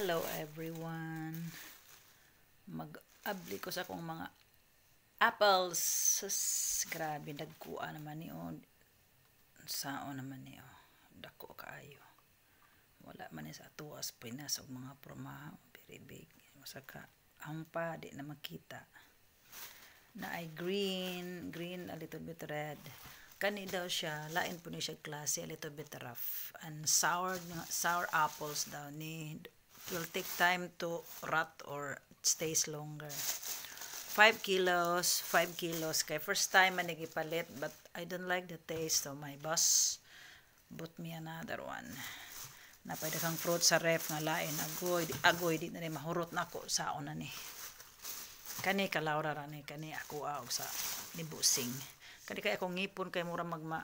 Hello everyone. Mag-abli ko sa akong mga apples. grabe, nagkuha naman ni o. Sao naman ni o. Dako kaayo. Wala man sa atuas pinas og mga promahaw. Very big. Masaka, ang pa, di na makita. Na ay green, green, a little bit red. Kani daw siya, lain po niya siya klase, a little bit rough. And sour, sour apples daw ni will take time to rot or stays longer 5 kilos 5 kilos kay first time man nagipalit but I don't like the taste so my boss bought me another one napay kang fruit sa ref nga lain agoy di, agoy di na rin mahurot na ako sa una ni kani kalawra ra ni kani ako og sa nibusing kani kay akong ngipon kay mura magma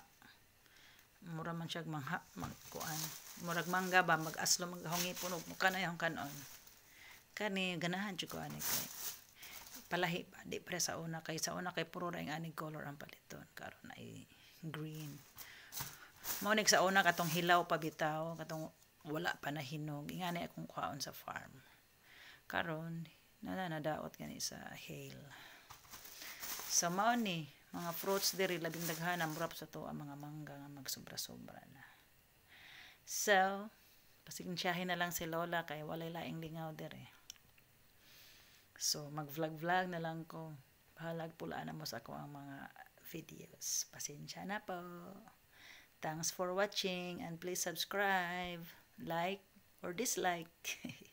mura man siya mangha magkuan murag mangga ba mag-aslo maghangipon og muka na yung kanon kani ganahan jud ko ani kay palahi pa di pre sa una kay sa una kay puro ra aning color ang paliton karon ay green mao sa una katong hilaw pa bitaw katong wala pa na hinog ingani akong kuhaon sa farm karon nananadaot gani sa hail so mao ni mga fruits diri labing daghan ang murap sa to ang mga mangga nga magsobra-sobra na so pasensyahin na lang si Lola kay walay laing lingaw diri so mag vlog vlog na lang ko bahalag pula na mo sa ako ang mga videos pasensya na po thanks for watching and please subscribe like or dislike